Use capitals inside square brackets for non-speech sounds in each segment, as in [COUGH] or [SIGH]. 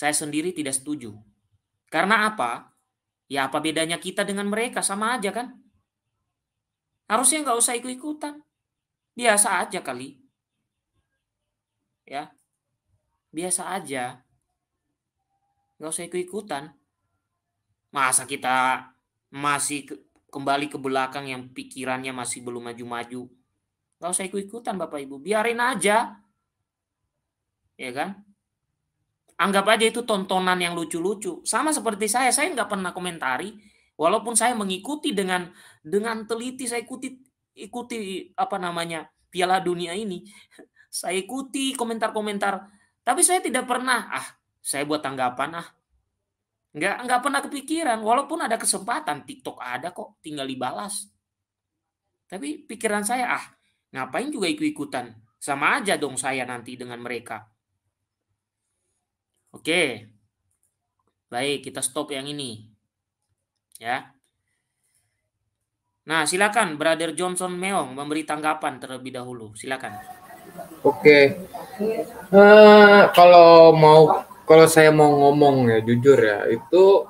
Saya sendiri tidak setuju. Karena apa? Ya apa bedanya kita dengan mereka? Sama aja kan? Harusnya nggak usah ikut-ikutan. Biasa aja kali. Ya. Biasa aja. Nggak usah ikut-ikutan. Masa kita masih kembali ke belakang yang pikirannya masih belum maju-maju. Nggak usah ikut-ikutan Bapak Ibu. Biarin aja. Ya kan? anggap aja itu tontonan yang lucu-lucu. Sama seperti saya, saya nggak pernah komentari, walaupun saya mengikuti dengan dengan teliti, saya ikuti ikuti apa namanya Piala Dunia ini, [LAUGHS] saya ikuti komentar-komentar, tapi saya tidak pernah ah saya buat tanggapan ah nggak nggak pernah kepikiran walaupun ada kesempatan TikTok ada kok tinggal dibalas tapi pikiran saya ah ngapain juga ikut-ikutan sama aja dong saya nanti dengan mereka Oke. Baik, kita stop yang ini. Ya. Nah, silakan Brother Johnson Meong memberi tanggapan terlebih dahulu. Silakan. Oke. Uh, kalau mau kalau saya mau ngomong ya jujur ya, itu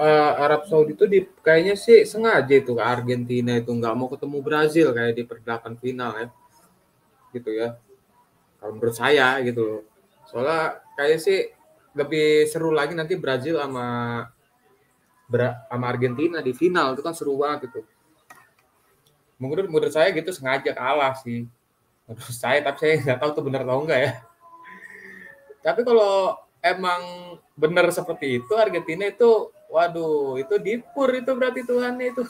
uh, Arab Saudi itu di, kayaknya sih sengaja itu Argentina itu nggak mau ketemu Brazil kayak di perdelapan final ya. Gitu ya. Kalau menurut saya gitu loh. Soalnya kayak sih lebih seru lagi nanti Brazil sama sama Argentina di final itu kan seru banget itu. Menurut menurut saya gitu sengaja kalah sih. Menurut [LAUGHS] saya tapi saya nggak tahu tuh benar atau enggak ya. Tapi kalau emang benar seperti itu Argentina itu waduh itu dipur itu berarti Tuhan itu.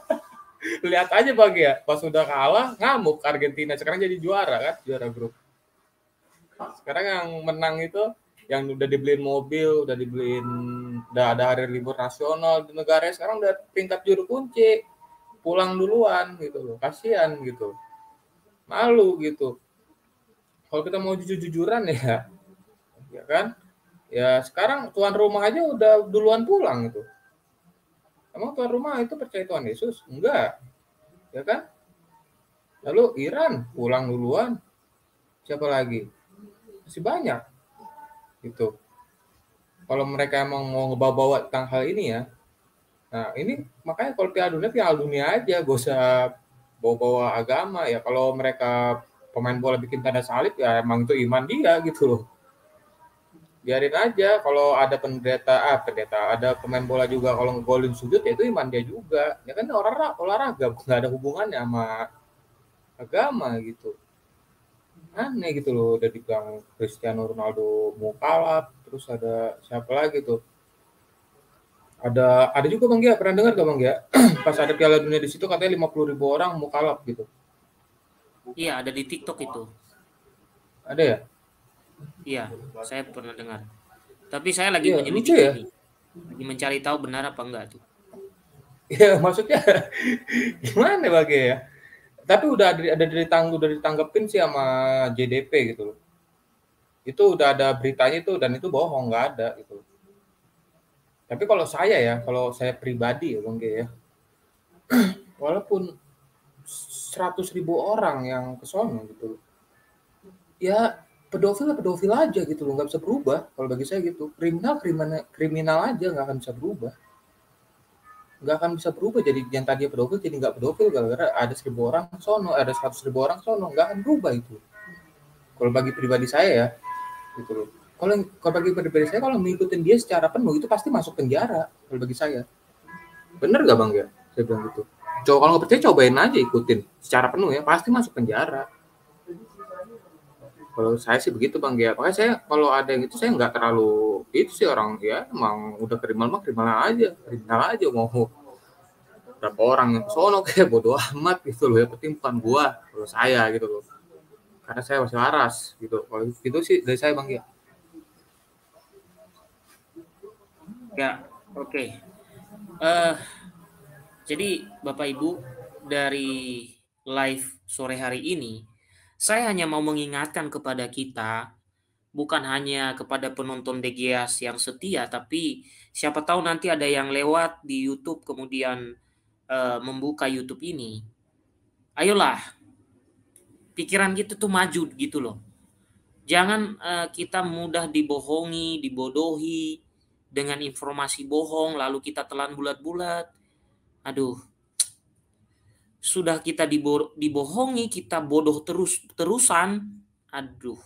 [LAUGHS] Lihat aja bagi ya pas sudah kalah ngamuk Argentina sekarang jadi juara kan juara grup. Sekarang yang menang itu yang udah dibeliin mobil, udah dibeliin udah ada hari libur nasional di negara sekarang udah tingkat juru kunci. Pulang duluan gitu loh. Kasihan gitu. Malu gitu. Kalau kita mau jujur-jujuran ya ya kan? Ya sekarang tuan rumah aja udah duluan pulang gitu. Emang tuan rumah itu percaya Tuhan Yesus? Enggak. Ya kan? Lalu Iran pulang duluan. Siapa lagi? masih banyak itu kalau mereka emang mau ngebawa-bawa tentang hal ini ya nah ini makanya kalau piala dunia piala dunia aja gak usah bawa-bawa agama ya kalau mereka pemain bola bikin tanda salib ya emang itu iman dia gitu loh biarin aja kalau ada pendeta ah pendeta ada pemain bola juga kalau ngegolin sujud ya itu iman dia juga ya kan olahraga olahraga nggak ada hubungannya sama agama gitu aneh gitu loh udah dibilang Cristiano Ronaldo mau kalap terus ada siapa lagi tuh ada ada juga bang Gia pernah dengar gak bang Gia [CLEARS THROAT] pas ada Piala Dunia di situ katanya 50 ribu orang mau kalap gitu iya ada di TikTok itu ada ya iya saya pernah dengar tapi saya lagi iya, menyelidiki ya? lagi mencari tahu benar apa enggak tuh ya [LAUGHS] maksudnya [LAUGHS] gimana bang ya tapi udah ada, ada tanggu udah ditanggepin sih sama JDP gitu itu udah ada beritanya itu dan itu bohong nggak ada gitu tapi kalau saya ya kalau saya pribadi ya bang ya [CLEARS THROAT] walaupun 100 ribu orang yang kesono gitu loh ya pedofil ya pedofil aja gitu loh nggak bisa berubah kalau bagi saya gitu kriminal kriminal kriminal aja nggak akan bisa berubah nggak akan bisa berubah jadi yang tadi pedofil jadi nggak pedofil gara-gara ada seribu orang sono ada seratus ribu orang sono nggak akan berubah itu kalau bagi pribadi saya ya gitu loh kalau kalau bagi pribadi saya kalau mengikuti dia secara penuh itu pasti masuk penjara kalau bagi saya bener gak bang ya saya bilang gitu coba kalau nggak percaya cobain aja ikutin secara penuh ya pasti masuk penjara kalau saya sih begitu bang ya makanya saya kalau ada yang itu saya nggak terlalu itu sih orang ya emang udah kriminal mah kriminal aja kriminal aja mau berapa orang yang sono kayak bodoh amat gitu loh ya penting bukan gua kalau saya gitu loh karena saya masih waras gitu kalau gitu sih dari saya bang ya ya oke okay. uh, eh, jadi bapak ibu dari live sore hari ini saya hanya mau mengingatkan kepada kita, bukan hanya kepada penonton Degias yang setia, tapi siapa tahu nanti ada yang lewat di YouTube kemudian e, membuka YouTube ini. Ayolah, pikiran kita tuh maju gitu loh. Jangan e, kita mudah dibohongi, dibodohi dengan informasi bohong, lalu kita telan bulat-bulat. Aduh, sudah kita dibo dibohongi, kita bodoh terus-terusan, aduh.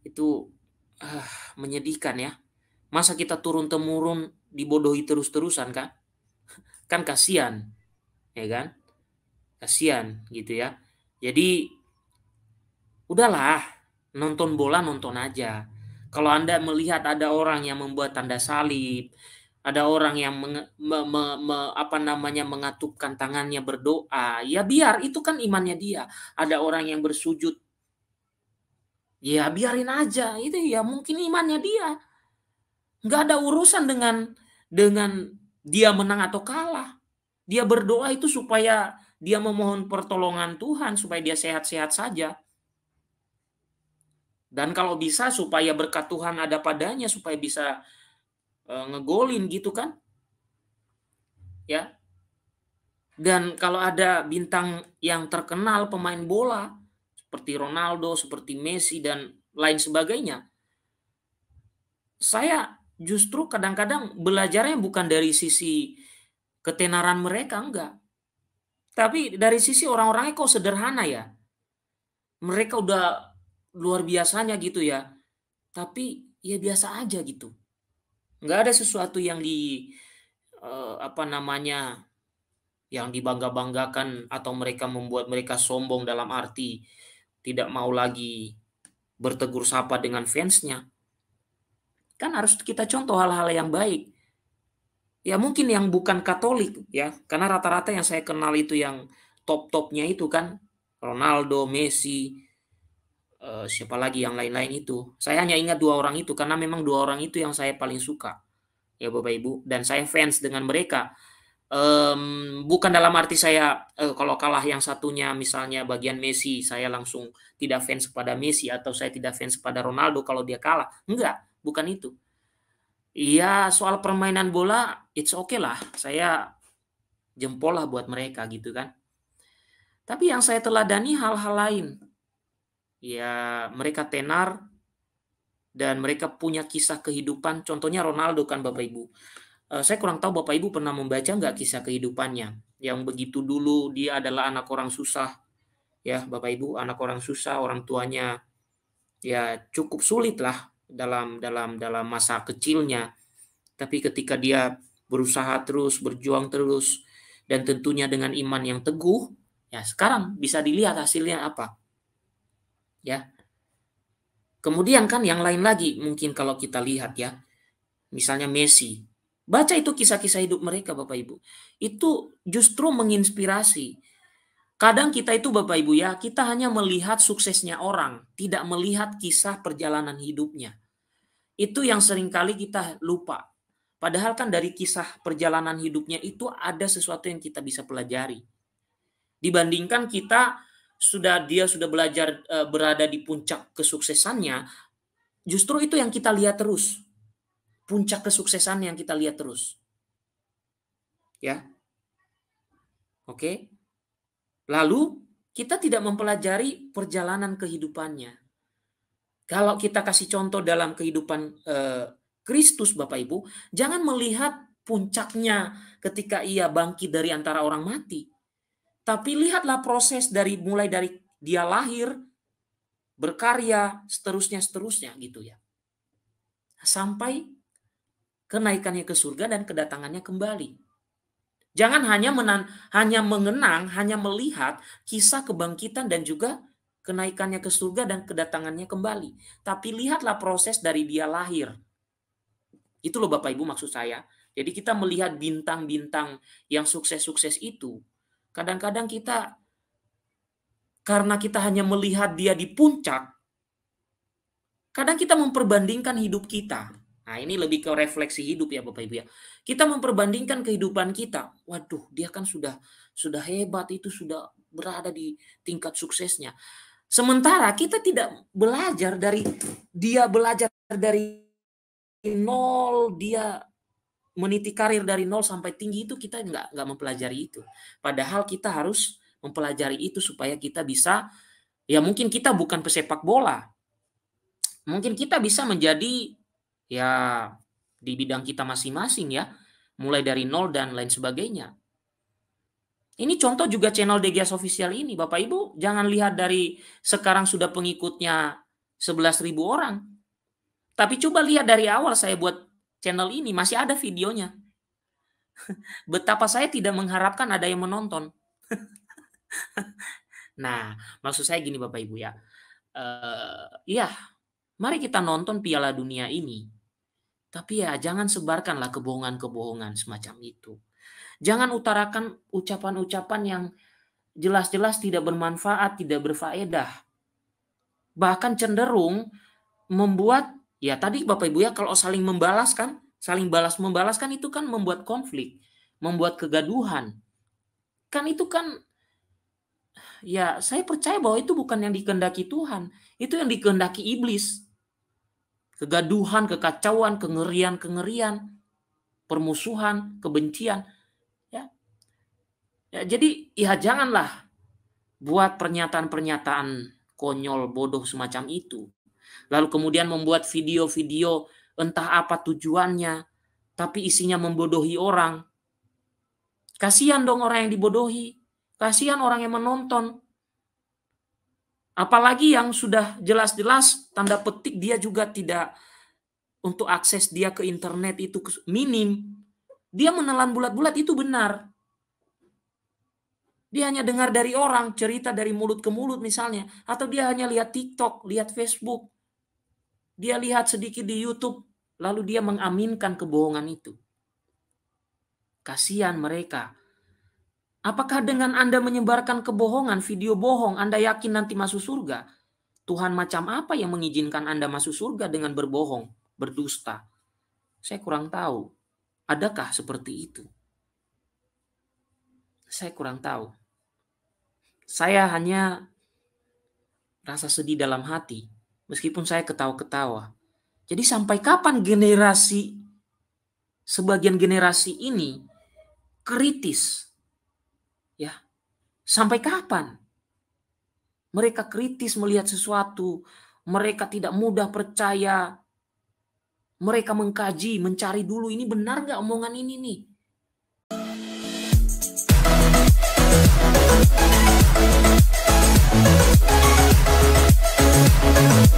Itu uh, menyedihkan ya. Masa kita turun-temurun dibodohi terus-terusan kan? Kan kasihan. Ya kan? Kasihan gitu ya. Jadi udahlah, nonton bola nonton aja. Kalau Anda melihat ada orang yang membuat tanda salib, ada orang yang menge, me, me, me, apa namanya mengatupkan tangannya berdoa ya biar itu kan imannya dia ada orang yang bersujud ya biarin aja itu ya mungkin imannya dia nggak ada urusan dengan dengan dia menang atau kalah dia berdoa itu supaya dia memohon pertolongan Tuhan supaya dia sehat-sehat saja dan kalau bisa supaya berkat Tuhan ada padanya supaya bisa Eh, ngegolin gitu kan ya dan kalau ada bintang yang terkenal pemain bola seperti Ronaldo seperti Messi dan lain sebagainya saya justru kadang-kadang belajarnya bukan dari sisi ketenaran mereka enggak tapi dari sisi orang-orangnya kok sederhana ya mereka udah luar biasanya gitu ya tapi ya biasa aja gitu Nggak ada sesuatu yang di uh, apa namanya yang dibangga-banggakan atau mereka membuat mereka sombong dalam arti tidak mau lagi bertegur sapa dengan fansnya. Kan harus kita contoh hal-hal yang baik. Ya mungkin yang bukan Katolik ya, karena rata-rata yang saya kenal itu yang top-topnya itu kan Ronaldo, Messi, Eh, siapa lagi yang lain-lain itu. Saya hanya ingat dua orang itu karena memang dua orang itu yang saya paling suka. Ya Bapak Ibu dan saya fans dengan mereka. Um, bukan dalam arti saya uh, kalau kalah yang satunya misalnya bagian Messi saya langsung tidak fans kepada Messi atau saya tidak fans kepada Ronaldo kalau dia kalah. Enggak, bukan itu. Iya, soal permainan bola it's okay lah. Saya jempol lah buat mereka gitu kan. Tapi yang saya teladani hal-hal lain ya mereka tenar dan mereka punya kisah kehidupan. Contohnya Ronaldo kan Bapak Ibu. Eh, saya kurang tahu Bapak Ibu pernah membaca nggak kisah kehidupannya yang begitu dulu dia adalah anak orang susah ya Bapak Ibu anak orang susah orang tuanya ya cukup sulit lah dalam dalam dalam masa kecilnya tapi ketika dia berusaha terus berjuang terus dan tentunya dengan iman yang teguh ya sekarang bisa dilihat hasilnya apa ya. Kemudian kan yang lain lagi mungkin kalau kita lihat ya. Misalnya Messi. Baca itu kisah-kisah hidup mereka Bapak Ibu. Itu justru menginspirasi. Kadang kita itu Bapak Ibu ya, kita hanya melihat suksesnya orang, tidak melihat kisah perjalanan hidupnya. Itu yang seringkali kita lupa. Padahal kan dari kisah perjalanan hidupnya itu ada sesuatu yang kita bisa pelajari. Dibandingkan kita sudah dia sudah belajar uh, berada di puncak kesuksesannya, justru itu yang kita lihat terus. Puncak kesuksesan yang kita lihat terus. Ya. Oke. Lalu kita tidak mempelajari perjalanan kehidupannya. Kalau kita kasih contoh dalam kehidupan eh, Kristus Bapak Ibu, jangan melihat puncaknya ketika ia bangkit dari antara orang mati. Tapi lihatlah proses dari mulai dari dia lahir, berkarya, seterusnya seterusnya gitu ya. Sampai kenaikannya ke surga dan kedatangannya kembali. Jangan hanya menan, hanya mengenang, hanya melihat kisah kebangkitan dan juga kenaikannya ke surga dan kedatangannya kembali. Tapi lihatlah proses dari dia lahir. Itu loh Bapak Ibu maksud saya. Jadi kita melihat bintang-bintang yang sukses-sukses itu Kadang-kadang kita karena kita hanya melihat dia di puncak, kadang kita memperbandingkan hidup kita. Nah, ini lebih ke refleksi hidup ya Bapak Ibu ya. Kita memperbandingkan kehidupan kita. Waduh, dia kan sudah sudah hebat itu sudah berada di tingkat suksesnya. Sementara kita tidak belajar dari dia belajar dari nol, dia meniti karir dari nol sampai tinggi itu kita nggak nggak mempelajari itu. Padahal kita harus mempelajari itu supaya kita bisa ya mungkin kita bukan pesepak bola. Mungkin kita bisa menjadi ya di bidang kita masing-masing ya, mulai dari nol dan lain sebagainya. Ini contoh juga channel DGS official ini, Bapak Ibu jangan lihat dari sekarang sudah pengikutnya 11.000 orang. Tapi coba lihat dari awal saya buat channel ini masih ada videonya. [LAUGHS] Betapa saya tidak mengharapkan ada yang menonton. [LAUGHS] nah, maksud saya gini Bapak Ibu ya. Uh, ya, mari kita nonton Piala Dunia ini. Tapi ya jangan sebarkanlah kebohongan-kebohongan semacam itu. Jangan utarakan ucapan-ucapan yang jelas-jelas tidak bermanfaat, tidak berfaedah. Bahkan cenderung membuat Ya tadi Bapak Ibu ya kalau saling membalaskan, saling balas membalas kan itu kan membuat konflik, membuat kegaduhan. Kan itu kan ya saya percaya bahwa itu bukan yang dikehendaki Tuhan, itu yang dikehendaki iblis. Kegaduhan, kekacauan, kengerian-kengerian, permusuhan, kebencian. Ya. ya jadi ya janganlah buat pernyataan-pernyataan konyol bodoh semacam itu. Lalu kemudian membuat video-video entah apa tujuannya, tapi isinya membodohi orang. Kasihan dong orang yang dibodohi. Kasihan orang yang menonton. Apalagi yang sudah jelas-jelas tanda petik dia juga tidak untuk akses dia ke internet itu minim. Dia menelan bulat-bulat itu benar. Dia hanya dengar dari orang, cerita dari mulut ke mulut misalnya. Atau dia hanya lihat TikTok, lihat Facebook. Dia lihat sedikit di YouTube, lalu dia mengaminkan kebohongan itu. Kasihan mereka. Apakah dengan Anda menyebarkan kebohongan, video bohong, Anda yakin nanti masuk surga? Tuhan macam apa yang mengizinkan Anda masuk surga dengan berbohong, berdusta? Saya kurang tahu. Adakah seperti itu? Saya kurang tahu. Saya hanya rasa sedih dalam hati Meskipun saya ketawa-ketawa. Jadi sampai kapan generasi sebagian generasi ini kritis? Ya. Sampai kapan? Mereka kritis melihat sesuatu, mereka tidak mudah percaya. Mereka mengkaji, mencari dulu ini benar nggak omongan ini nih. Thank you.